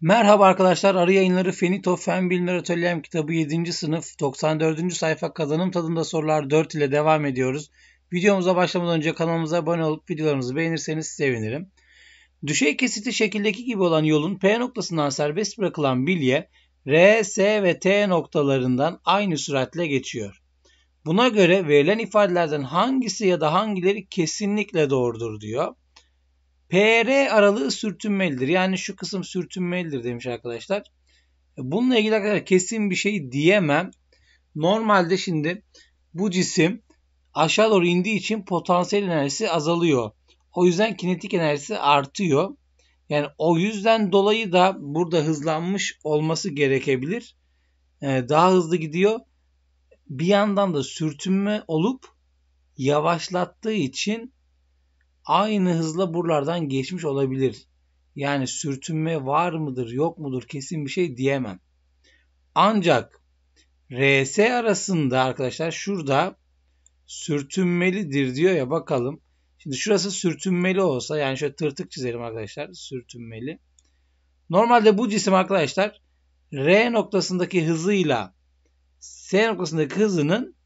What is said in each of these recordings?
Merhaba arkadaşlar. Arı Yayınları Finito Fen Bilimleri Atölyem kitabı 7. sınıf 94. sayfa kazanım tadında sorular 4 ile devam ediyoruz. Videomuza başlamadan önce kanalımıza abone olup videolarımızı beğenirseniz sevinirim. Düşey kesiti şekildeki gibi olan yolun P noktasından serbest bırakılan bilye R, S ve T noktalarından aynı süratle geçiyor. Buna göre verilen ifadelerden hangisi ya da hangileri kesinlikle doğrudur diyor. PR aralığı sürtünmelidir. Yani şu kısım sürtünmelidir demiş arkadaşlar. Bununla ilgili arkadaşlar kesin bir şey diyemem. Normalde şimdi bu cisim aşağı doğru indiği için potansiyel enerjisi azalıyor. O yüzden kinetik enerjisi artıyor. Yani o yüzden dolayı da burada hızlanmış olması gerekebilir. Ee, daha hızlı gidiyor bir yandan da sürtünme olup yavaşlattığı için aynı hızla buralardan geçmiş olabilir. Yani sürtünme var mıdır yok mudur kesin bir şey diyemem. Ancak RS arasında arkadaşlar şurada sürtünmelidir diyor ya bakalım. Şimdi şurası sürtünmeli olsa yani şöyle tırtık çizelim arkadaşlar sürtünmeli. Normalde bu cisim arkadaşlar R noktasındaki hızıyla S noktasındaki hızının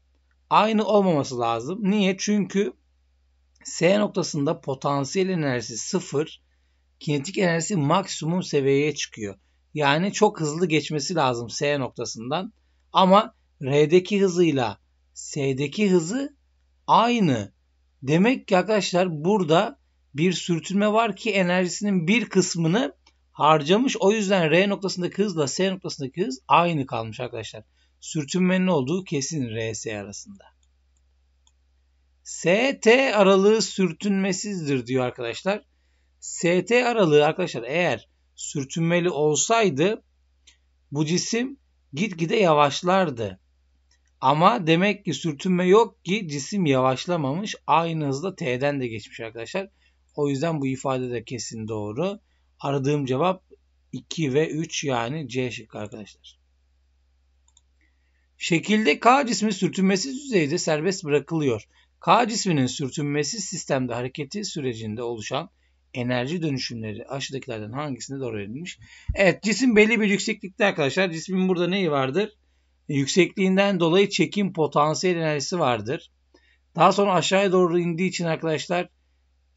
aynı olmaması lazım. Niye? Çünkü S noktasında potansiyel enerjisi sıfır, kinetik enerjisi maksimum seviyeye çıkıyor. Yani çok hızlı geçmesi lazım S noktasından. Ama R'deki hızıyla S'deki hızı aynı. Demek ki arkadaşlar burada bir sürtünme var ki enerjisinin bir kısmını harcamış. O yüzden R noktasındaki hızla S noktasındaki hız aynı kalmış arkadaşlar sürtünmenin olduğu kesin RS arasında. ST aralığı sürtünmesizdir diyor arkadaşlar. ST aralığı arkadaşlar eğer sürtünmeli olsaydı bu cisim gitgide yavaşlardı. Ama demek ki sürtünme yok ki cisim yavaşlamamış. Aynı hızla T'den de geçmiş arkadaşlar. O yüzden bu ifade de kesin doğru. Aradığım cevap 2 ve 3 yani C şıkkı arkadaşlar. Şekilde K cismi sürtünmesiz düzeyde serbest bırakılıyor. K cisminin sürtünmesiz sistemde hareketi sürecinde oluşan enerji dönüşümleri aşağıdakilerden hangisinde doğru edilmiş? Evet cisim belli bir yükseklikte arkadaşlar. Cismin burada neyi vardır? Yüksekliğinden dolayı çekim potansiyel enerjisi vardır. Daha sonra aşağıya doğru indiği için arkadaşlar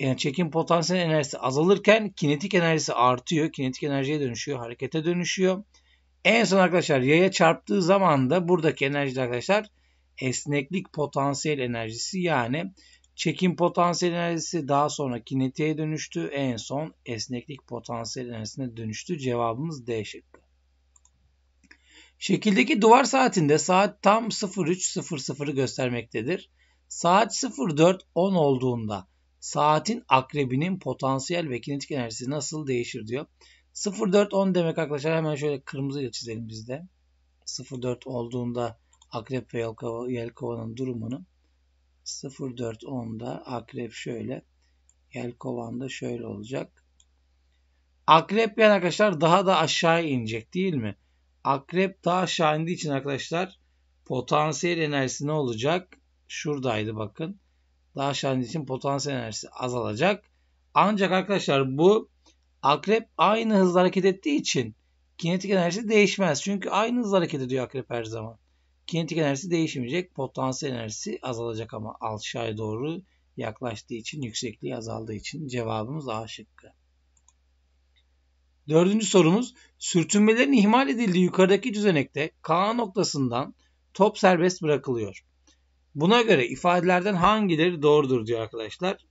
yani çekim potansiyel enerjisi azalırken kinetik enerjisi artıyor. Kinetik enerjiye dönüşüyor, harekete dönüşüyor. En son arkadaşlar yaya çarptığı zaman da buradaki enerji arkadaşlar esneklik potansiyel enerjisi yani çekim potansiyel enerjisi daha sonra kinetiğe dönüştü. En son esneklik potansiyel enerjisine dönüştü. Cevabımız D şıkkı. Şekildeki duvar saatinde saat tam 03.00'ı göstermektedir. Saat 04.10 olduğunda saatin akrebinin potansiyel ve kinetik enerjisi nasıl değişir diyor. 0410 demek arkadaşlar hemen şöyle kırmızıyla çizelim bizde. 04 olduğunda akrep ve yelkova, yelkovanın durumunu 0410'da akrep şöyle yelkovan da şöyle olacak. Akrep yani arkadaşlar daha da aşağı inecek değil mi? Akrep daha aşağı indiği için arkadaşlar potansiyel enerjisi ne olacak? Şuradaydı bakın. Daha aşağı indiği için potansiyel enerjisi azalacak. Ancak arkadaşlar bu Akrep aynı hızla hareket ettiği için kinetik enerjisi değişmez. Çünkü aynı hızla hareket ediyor akrep her zaman. Kinetik enerjisi değişmeyecek. Potansiyel enerjisi azalacak ama aşağıya doğru yaklaştığı için yüksekliği azaldığı için cevabımız A şıkkı. Dördüncü sorumuz sürtünmelerin ihmal edildiği yukarıdaki düzenekte K noktasından top serbest bırakılıyor. Buna göre ifadelerden hangileri doğrudur diyor arkadaşlar.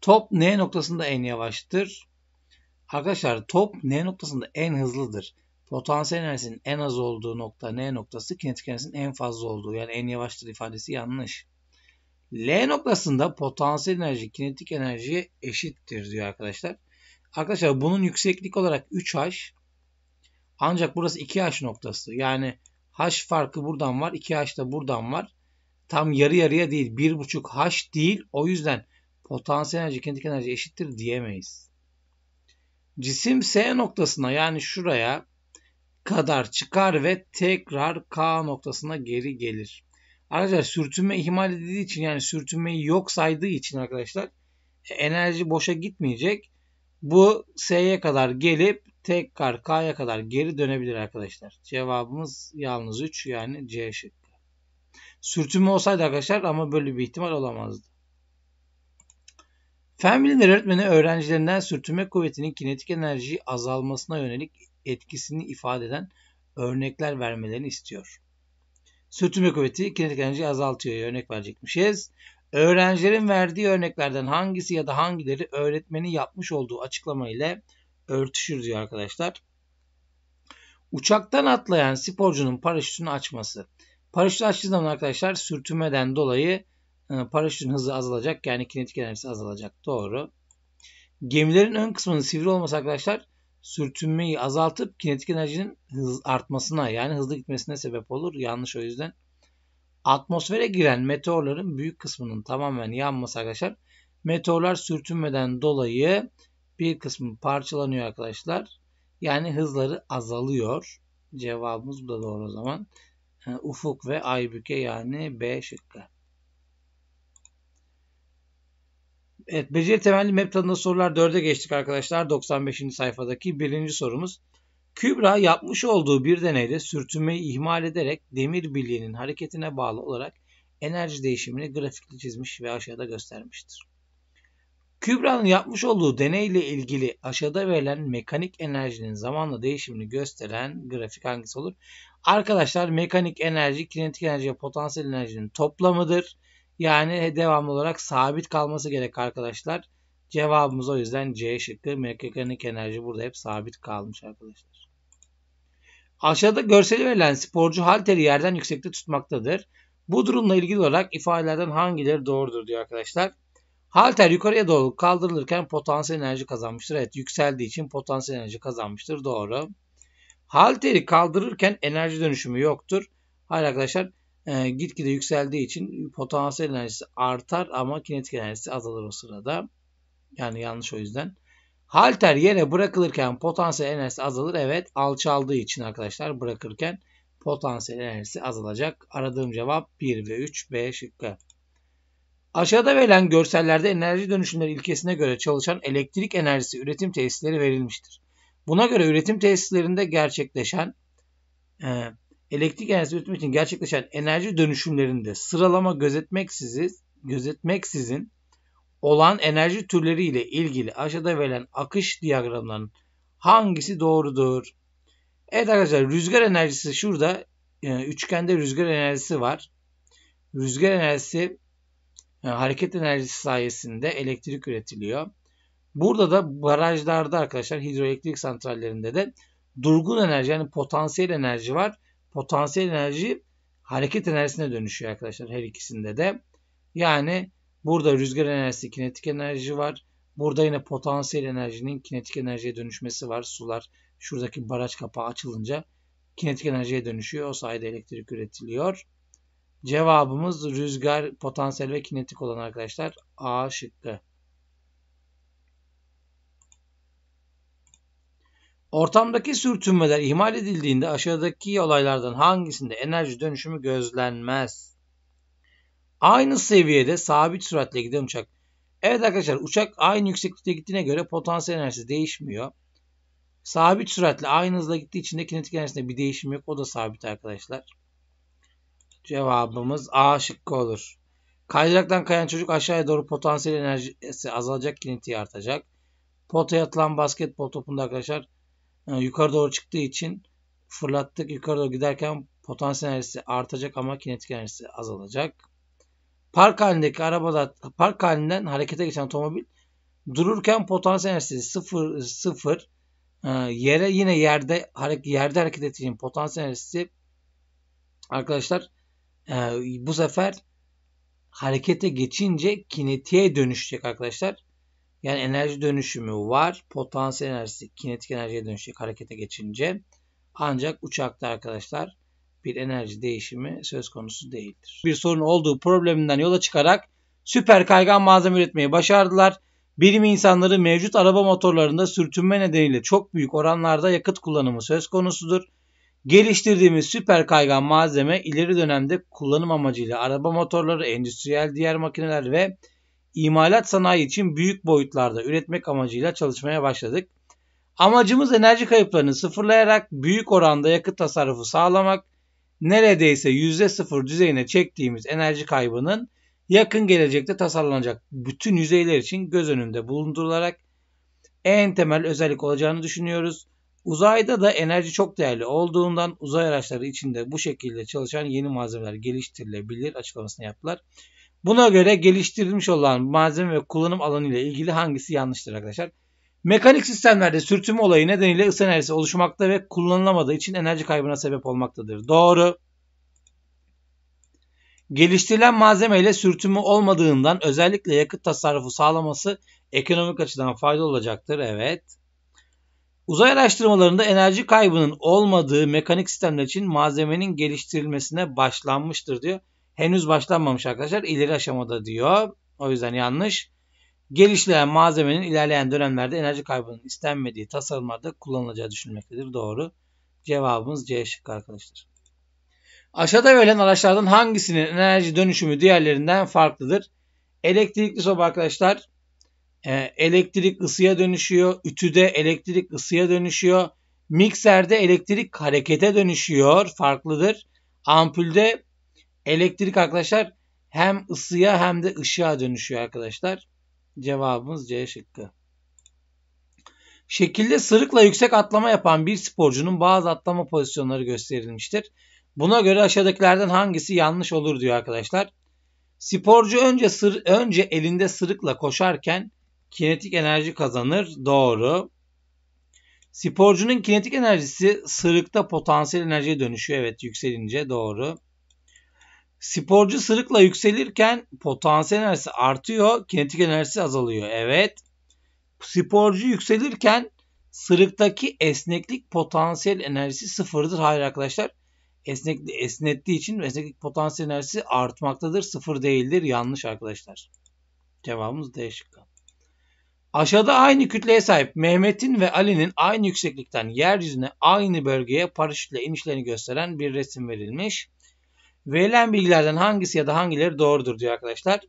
Top N noktasında en yavaştır. Arkadaşlar top N noktasında en hızlıdır. Potansiyel enerjisinin en az olduğu nokta N noktası kinetik enerjisinin en fazla olduğu yani en yavaştır ifadesi yanlış. L noktasında potansiyel enerji kinetik enerjiye eşittir diyor arkadaşlar. Arkadaşlar bunun yükseklik olarak 3H ancak burası 2H noktası. Yani H farkı buradan var 2H da buradan var. Tam yarı yarıya değil 1.5H değil. O yüzden potansiyel enerji kinetik enerji eşittir diyemeyiz. Cisim S noktasına yani şuraya kadar çıkar ve tekrar K noktasına geri gelir. Arkadaşlar sürtünme ihmal edildiği için yani sürtünmeyi yok saydığı için arkadaşlar e, enerji boşa gitmeyecek. Bu S'ye kadar gelip tekrar K'ya kadar geri dönebilir arkadaşlar. Cevabımız yalnız 3 yani C şıkkı. Sürtünme olsaydı arkadaşlar ama böyle bir ihtimal olamazdı. Fen öğretmeni öğrencilerinden sürtünme kuvvetinin kinetik enerji azalmasına yönelik etkisini ifade eden örnekler vermelerini istiyor. Sürtünme kuvveti kinetik enerjiyi azaltıyor. Örnek verecekmişiz. Öğrencilerin verdiği örneklerden hangisi ya da hangileri öğretmenin yapmış olduğu açıklama ile örtüşür diyor arkadaşlar. Uçaktan atlayan sporcunun paraşütünü açması. Paraşütü açtığı zaman arkadaşlar sürtünmeden dolayı ee, paraşütün hızı azalacak. Yani kinetik enerjisi azalacak. Doğru. Gemilerin ön kısmının sivri olması arkadaşlar sürtünmeyi azaltıp kinetik enerjinin hız artmasına yani hızlı gitmesine sebep olur. Yanlış o yüzden. Atmosfere giren meteorların büyük kısmının tamamen yanması arkadaşlar. Meteorlar sürtünmeden dolayı bir kısmı parçalanıyor arkadaşlar. Yani hızları azalıyor. Cevabımız bu da doğru o zaman. Ee, ufuk ve Aybüke yani B şıkkı. Evet, beceri temelli map tadında sorular 4'e geçtik arkadaşlar. 95. sayfadaki birinci sorumuz. Kübra yapmış olduğu bir deneyde sürtünmeyi ihmal ederek demir bilyeğinin hareketine bağlı olarak enerji değişimini grafikli çizmiş ve aşağıda göstermiştir. Kübra'nın yapmış olduğu deneyle ilgili aşağıda verilen mekanik enerjinin zamanla değişimini gösteren grafik hangisi olur? Arkadaşlar mekanik enerji, kinetik enerji ve potansiyel enerjinin toplamıdır. Yani devamlı olarak sabit kalması gerek arkadaşlar. Cevabımız o yüzden C şıkkı. Mekanik enerji burada hep sabit kalmış arkadaşlar. Aşağıda görseli verilen sporcu halteri yerden yüksekte tutmaktadır. Bu durumla ilgili olarak ifadelerden hangileri doğrudur diyor arkadaşlar. Halter yukarıya doğru kaldırılırken potansiyel enerji kazanmıştır. Evet yükseldiği için potansiyel enerji kazanmıştır. Doğru. Halteri kaldırırken enerji dönüşümü yoktur. Hayır arkadaşlar e, gitgide yükseldiği için potansiyel enerjisi artar ama kinetik enerjisi azalır o sırada. Yani yanlış o yüzden. Halter yere bırakılırken potansiyel enerjisi azalır. Evet alçaldığı için arkadaşlar bırakırken potansiyel enerjisi azalacak. Aradığım cevap 1 ve 3 B şıkkı. Aşağıda verilen görsellerde enerji dönüşümleri ilkesine göre çalışan elektrik enerjisi üretim tesisleri verilmiştir. Buna göre üretim tesislerinde gerçekleşen e, elektrik enerjisi üretmek için gerçekleşen enerji dönüşümlerinde sıralama gözetmeksizin, gözetmeksizin olan enerji türleri ile ilgili aşağıda verilen akış diyagramlarının hangisi doğrudur? Evet arkadaşlar rüzgar enerjisi şurada e, üçgende rüzgar enerjisi var. Rüzgar enerjisi yani e, hareket enerjisi sayesinde elektrik üretiliyor. Burada da barajlarda arkadaşlar hidroelektrik santrallerinde de durgun enerji yani potansiyel enerji var potansiyel enerji hareket enerjisine dönüşüyor arkadaşlar her ikisinde de. Yani burada rüzgar enerjisi kinetik enerji var. Burada yine potansiyel enerjinin kinetik enerjiye dönüşmesi var. Sular şuradaki baraj kapağı açılınca kinetik enerjiye dönüşüyor. O sayede elektrik üretiliyor. Cevabımız rüzgar, potansiyel ve kinetik olan arkadaşlar A şıkkı. Ortamdaki sürtünmeler ihmal edildiğinde aşağıdaki olaylardan hangisinde enerji dönüşümü gözlenmez? Aynı seviyede sabit süratle giden uçak. Evet arkadaşlar uçak aynı yükseklikte gittiğine göre potansiyel enerjisi değişmiyor. Sabit süratle aynı hızla gittiği için de kinetik enerjisinde bir değişim yok. O da sabit arkadaşlar. Cevabımız A şıkkı olur. Kaydıraktan kayan çocuk aşağıya doğru potansiyel enerjisi azalacak, kinetiği artacak. Potaya atılan basketbol topunda arkadaşlar ee, yukarı doğru çıktığı için fırlattık. Yukarı doğru giderken potansiyel enerjisi artacak ama kinetik enerjisi azalacak. Park halindeki arabada park halinden harekete geçen otomobil dururken potansiyel enerjisi sıfır, sıfır ee, yere yine yerde hareket yerde hareket ettiğin potansiyel enerjisi arkadaşlar e, bu sefer harekete geçince kinetiğe dönüşecek arkadaşlar. Yani enerji dönüşümü var. Potansiyel enerjisi kinetik enerjiye dönüşecek harekete geçince. Ancak uçakta arkadaşlar bir enerji değişimi söz konusu değildir. Bir sorun olduğu probleminden yola çıkarak süper kaygan malzeme üretmeyi başardılar. Bilim insanları mevcut araba motorlarında sürtünme nedeniyle çok büyük oranlarda yakıt kullanımı söz konusudur. Geliştirdiğimiz süper kaygan malzeme ileri dönemde kullanım amacıyla araba motorları, endüstriyel diğer makineler ve imalat sanayi için büyük boyutlarda üretmek amacıyla çalışmaya başladık. Amacımız enerji kayıplarını sıfırlayarak büyük oranda yakıt tasarrufu sağlamak, neredeyse %0 düzeyine çektiğimiz enerji kaybının yakın gelecekte tasarlanacak bütün yüzeyler için göz önünde bulundurularak en temel özellik olacağını düşünüyoruz. Uzayda da enerji çok değerli olduğundan uzay araçları içinde bu şekilde çalışan yeni malzemeler geliştirilebilir açıklamasını yaptılar. Buna göre geliştirilmiş olan malzeme ve kullanım alanı ile ilgili hangisi yanlıştır arkadaşlar? Mekanik sistemlerde sürtünme olayı nedeniyle ısı enerjisi oluşmakta ve kullanılamadığı için enerji kaybına sebep olmaktadır. Doğru. Geliştirilen malzeme ile sürtünme olmadığından özellikle yakıt tasarrufu sağlaması ekonomik açıdan fayda olacaktır. Evet. Uzay araştırmalarında enerji kaybının olmadığı mekanik sistemler için malzemenin geliştirilmesine başlanmıştır diyor henüz başlanmamış arkadaşlar. İleri aşamada diyor. O yüzden yanlış. Gelişleyen malzemenin ilerleyen dönemlerde enerji kaybının istenmediği tasarımlarda kullanılacağı düşünmektedir. Doğru. Cevabımız C şıkkı arkadaşlar. Aşağıda verilen araçlardan hangisinin enerji dönüşümü diğerlerinden farklıdır? Elektrikli soba arkadaşlar e, elektrik ısıya dönüşüyor. Ütüde elektrik ısıya dönüşüyor. Mikserde elektrik harekete dönüşüyor. Farklıdır. Ampulde Elektrik arkadaşlar hem ısıya hem de ışığa dönüşüyor arkadaşlar. Cevabımız C şıkkı. Şekilde sırıkla yüksek atlama yapan bir sporcunun bazı atlama pozisyonları gösterilmiştir. Buna göre aşağıdakilerden hangisi yanlış olur diyor arkadaşlar. Sporcu önce sır, önce elinde sırıkla koşarken kinetik enerji kazanır. Doğru. Sporcunun kinetik enerjisi sırıkta potansiyel enerjiye dönüşüyor. Evet yükselince doğru. Sporcu sırıkla yükselirken potansiyel enerjisi artıyor, kinetik enerjisi azalıyor. Evet. Sporcu yükselirken sırıktaki esneklik potansiyel enerjisi sıfırdır. Hayır arkadaşlar. Esnek, esnettiği için esneklik potansiyel enerjisi artmaktadır. Sıfır değildir. Yanlış arkadaşlar. Cevabımız D şıkkı. Aşağıda aynı kütleye sahip Mehmet'in ve Ali'nin aynı yükseklikten yeryüzüne aynı bölgeye paraşütle inişlerini gösteren bir resim verilmiş. Verilen bilgilerden hangisi ya da hangileri doğrudur diyor arkadaşlar.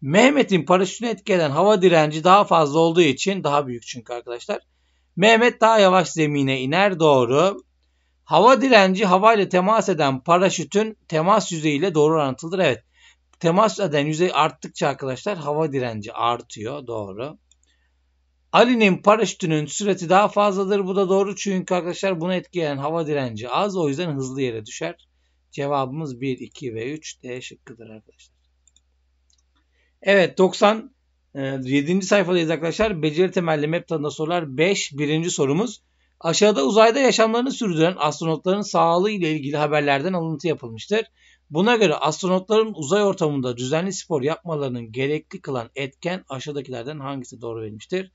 Mehmet'in paraşütünü etkileyen hava direnci daha fazla olduğu için daha büyük çünkü arkadaşlar. Mehmet daha yavaş zemine iner doğru. Hava direnci havayla temas eden paraşütün temas yüzeyiyle doğru orantılıdır. Evet. Temas eden yüzey arttıkça arkadaşlar hava direnci artıyor. Doğru. Ali'nin paraşütünün sürati daha fazladır. Bu da doğru çünkü arkadaşlar bunu etkileyen hava direnci az. O yüzden hızlı yere düşer. Cevabımız 1, 2 ve 3 D şıkkıdır arkadaşlar. Evet 90 7. E, sayfadayız arkadaşlar. Beceri temelli MEP tadında sorular 5. Birinci sorumuz. Aşağıda uzayda yaşamlarını sürdüren astronotların sağlığı ile ilgili haberlerden alıntı yapılmıştır. Buna göre astronotların uzay ortamında düzenli spor yapmalarının gerekli kılan etken aşağıdakilerden hangisi doğru verilmiştir?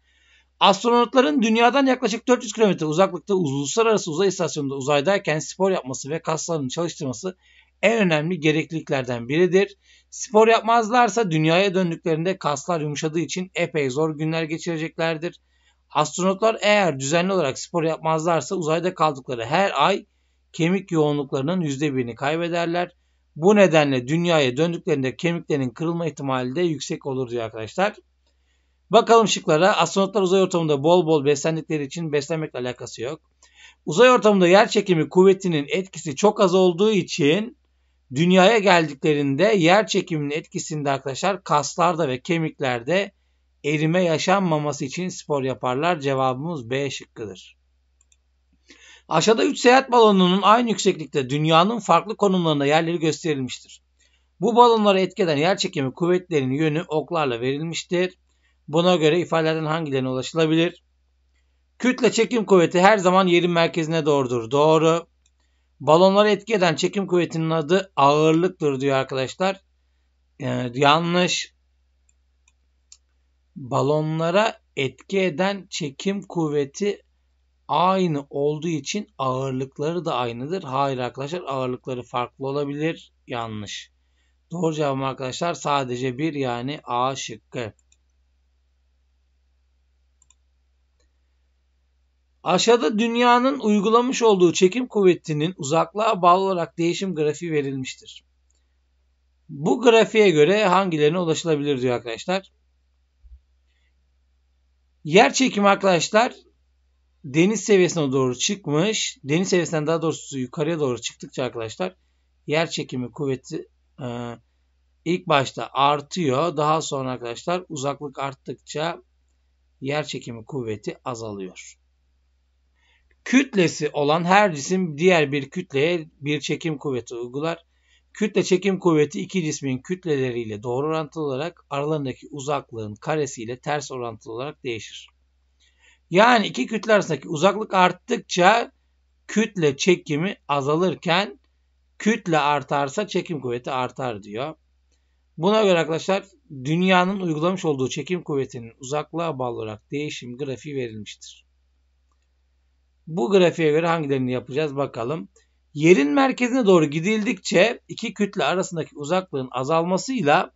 Astronotların dünyadan yaklaşık 400 km uzaklıkta uluslararası uzay istasyonunda uzaydayken spor yapması ve kaslarını çalıştırması en önemli gerekliliklerden biridir. Spor yapmazlarsa dünyaya döndüklerinde kaslar yumuşadığı için epey zor günler geçireceklerdir. Astronotlar eğer düzenli olarak spor yapmazlarsa uzayda kaldıkları her ay kemik yoğunluklarının %1'ini kaybederler. Bu nedenle dünyaya döndüklerinde kemiklerin kırılma ihtimali de yüksek olur diyor arkadaşlar. Bakalım şıklara. Astronotlar uzay ortamında bol bol beslendikleri için beslenmekle alakası yok. Uzay ortamında yer çekimi kuvvetinin etkisi çok az olduğu için dünyaya geldiklerinde yer çekiminin etkisinde arkadaşlar kaslarda ve kemiklerde erime yaşanmaması için spor yaparlar. Cevabımız B şıkkıdır. Aşağıda 3 seyahat balonunun aynı yükseklikte dünyanın farklı konumlarında yerleri gösterilmiştir. Bu balonlara etkeden yer çekimi kuvvetlerinin yönü oklarla verilmiştir. Buna göre ifadelerden hangilerine ulaşılabilir? Kütle çekim kuvveti her zaman yerin merkezine doğrudur. Doğru. Balonları etki eden çekim kuvvetinin adı ağırlıktır diyor arkadaşlar. Ee, yanlış. Balonlara etki eden çekim kuvveti aynı olduğu için ağırlıkları da aynıdır. Hayır arkadaşlar ağırlıkları farklı olabilir. Yanlış. Doğru cevabım arkadaşlar sadece bir yani A şıkkı. Aşağıda dünyanın uygulamış olduğu çekim kuvvetinin uzaklığa bağlı olarak değişim grafiği verilmiştir. Bu grafiğe göre hangilerine ulaşılabilir diyor arkadaşlar. Yer çekimi arkadaşlar deniz seviyesine doğru çıkmış. Deniz seviyesinden daha doğrusu yukarıya doğru çıktıkça arkadaşlar yer çekimi kuvveti e, ilk başta artıyor. Daha sonra arkadaşlar uzaklık arttıkça yer çekimi kuvveti azalıyor. Kütlesi olan her cisim diğer bir kütleye bir çekim kuvveti uygular. Kütle çekim kuvveti iki cismin kütleleriyle doğru orantılı olarak aralarındaki uzaklığın karesiyle ters orantılı olarak değişir. Yani iki kütle arasındaki uzaklık arttıkça kütle çekimi azalırken kütle artarsa çekim kuvveti artar diyor. Buna göre arkadaşlar dünyanın uygulamış olduğu çekim kuvvetinin uzaklığa bağlı olarak değişim grafiği verilmiştir. Bu grafiğe göre hangilerini yapacağız bakalım. Yerin merkezine doğru gidildikçe iki kütle arasındaki uzaklığın azalmasıyla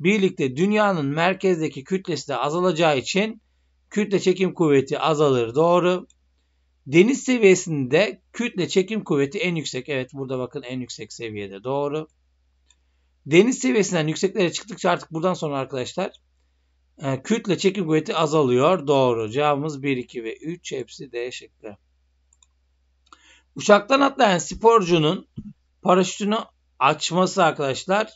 birlikte dünyanın merkezdeki kütlesi de azalacağı için kütle çekim kuvveti azalır. Doğru. Deniz seviyesinde kütle çekim kuvveti en yüksek. Evet burada bakın en yüksek seviyede. Doğru. Deniz seviyesinden yükseklere çıktıkça artık buradan sonra arkadaşlar e, kütle çekim kuvveti azalıyor. Doğru. Cevabımız 1, 2 ve 3. Hepsi D şıkkı. Uçaktan atlayan sporcunun paraşütünü açması arkadaşlar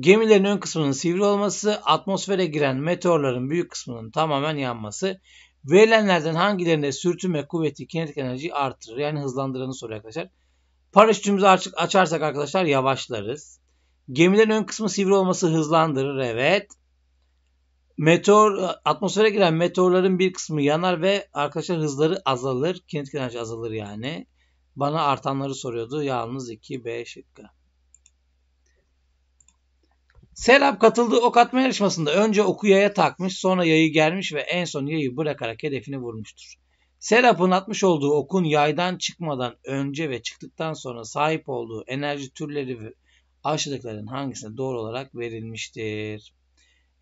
gemilerin ön kısmının sivri olması, atmosfere giren meteorların büyük kısmının tamamen yanması, verilenlerden hangilerinde sürtünme kuvveti kinetik enerjiyi artırır? Yani hızlandıranı soruyor arkadaşlar. Paraşütümüzü açık açarsak arkadaşlar yavaşlarız. Gemilerin ön kısmı sivri olması hızlandırır evet. Meteor atmosfere giren meteorların bir kısmı yanar ve arkadaşlar hızları azalır. Kinetik enerji azalır yani. Bana artanları soruyordu. Yalnız 2 B şıkkı. Serap katıldığı ok atma yarışmasında önce oku yaya takmış, sonra yayı germiş ve en son yayı bırakarak hedefini vurmuştur. Serap'ın atmış olduğu okun yaydan çıkmadan önce ve çıktıktan sonra sahip olduğu enerji türleri ve aşağıdakilerin hangisine doğru olarak verilmiştir?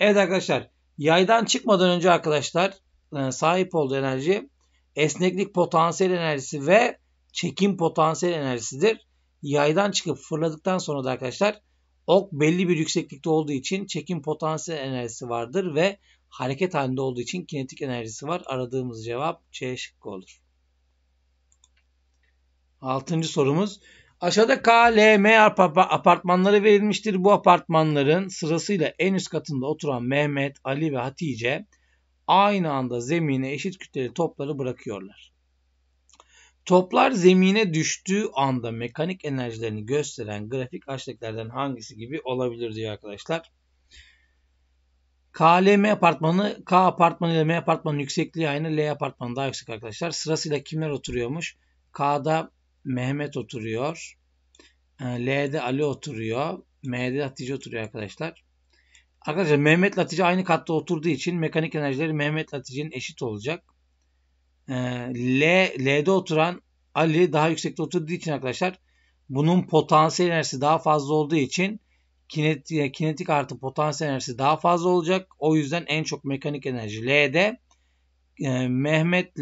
Evet arkadaşlar Yaydan çıkmadan önce arkadaşlar e, sahip olduğu enerji esneklik potansiyel enerjisi ve çekim potansiyel enerjisidir. Yaydan çıkıp fırladıktan sonra da arkadaşlar ok belli bir yükseklikte olduğu için çekim potansiyel enerjisi vardır ve hareket halinde olduğu için kinetik enerjisi var. Aradığımız cevap C şıkkı olur. Altıncı sorumuz Aşağıda K, L, M apartmanları verilmiştir. Bu apartmanların sırasıyla en üst katında oturan Mehmet, Ali ve Hatice aynı anda zemine eşit kütleli topları bırakıyorlar. Toplar zemine düştüğü anda mekanik enerjilerini gösteren grafik aşağıdakilerden hangisi gibi olabilir diyor arkadaşlar. KLM apartmanı, K apartmanı ile M apartmanın yüksekliği aynı, L apartmanı daha yüksek arkadaşlar. Sırasıyla kimler oturuyormuş? K'da Mehmet oturuyor. Ee, L'de Ali oturuyor. M'de Hatice oturuyor arkadaşlar. Arkadaşlar Mehmet Hatice aynı katta oturduğu için mekanik enerjileri Mehmet Hatice'nin eşit olacak. Ee, L, L'de oturan Ali daha yüksekte oturduğu için arkadaşlar bunun potansiyel enerjisi daha fazla olduğu için kinetik, kinetik artı potansiyel enerjisi daha fazla olacak. O yüzden en çok mekanik enerji L'de. E, Mehmet'le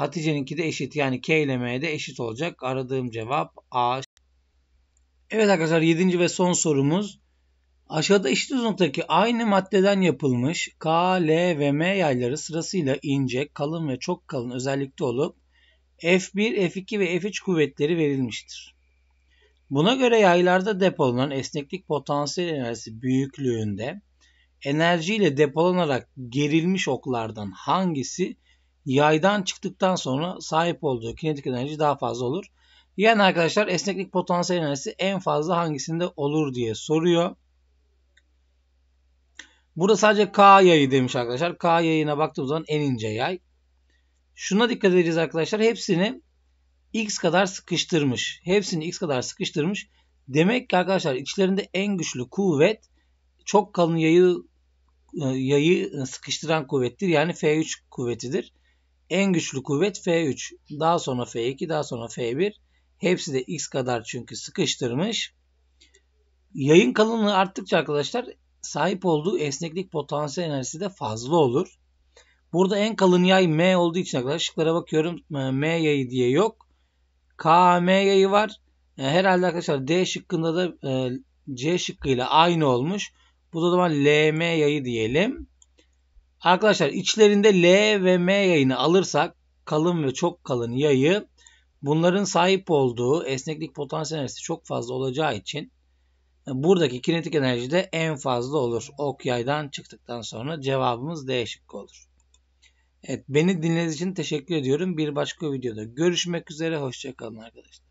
Hatice'ninki de eşit yani K ile M de eşit olacak. Aradığım cevap A. Evet arkadaşlar 7. ve son sorumuz. Aşağıda eşit uzunluktaki aynı maddeden yapılmış K, L ve M yayları sırasıyla ince, kalın ve çok kalın özellikte olup F1, F2 ve F3 kuvvetleri verilmiştir. Buna göre yaylarda depolanan esneklik potansiyel enerjisi büyüklüğünde enerjiyle depolanarak gerilmiş oklardan hangisi yaydan çıktıktan sonra sahip olduğu kinetik enerji daha fazla olur. Yani arkadaşlar esneklik potansiyel enerjisi en fazla hangisinde olur diye soruyor. Burada sadece K yayı demiş arkadaşlar. K yayına baktığımız zaman en ince yay. Şuna dikkat edeceğiz arkadaşlar. Hepsini x kadar sıkıştırmış. Hepsini x kadar sıkıştırmış. Demek ki arkadaşlar içlerinde en güçlü kuvvet çok kalın yayı e, yayı sıkıştıran kuvvettir. Yani F3 kuvvetidir. En güçlü kuvvet F3. Daha sonra F2, daha sonra F1. Hepsi de X kadar çünkü sıkıştırmış. Yayın kalınlığı arttıkça arkadaşlar sahip olduğu esneklik potansiyel enerjisi de fazla olur. Burada en kalın yay M olduğu için arkadaşlar bakıyorum. Ee, M yayı diye yok. KM yayı var. Ee, herhalde arkadaşlar D şıkkında da e, C şıkkıyla aynı olmuş. Bu da zaman LM yayı diyelim. Arkadaşlar içlerinde L ve M yayını alırsak kalın ve çok kalın yayı bunların sahip olduğu esneklik potansiyel enerjisi çok fazla olacağı için e, buradaki kinetik enerji de en fazla olur. Ok yaydan çıktıktan sonra cevabımız değişik olur. Evet beni dinlediğiniz için teşekkür ediyorum. Bir başka videoda görüşmek üzere. Hoşçakalın arkadaşlar.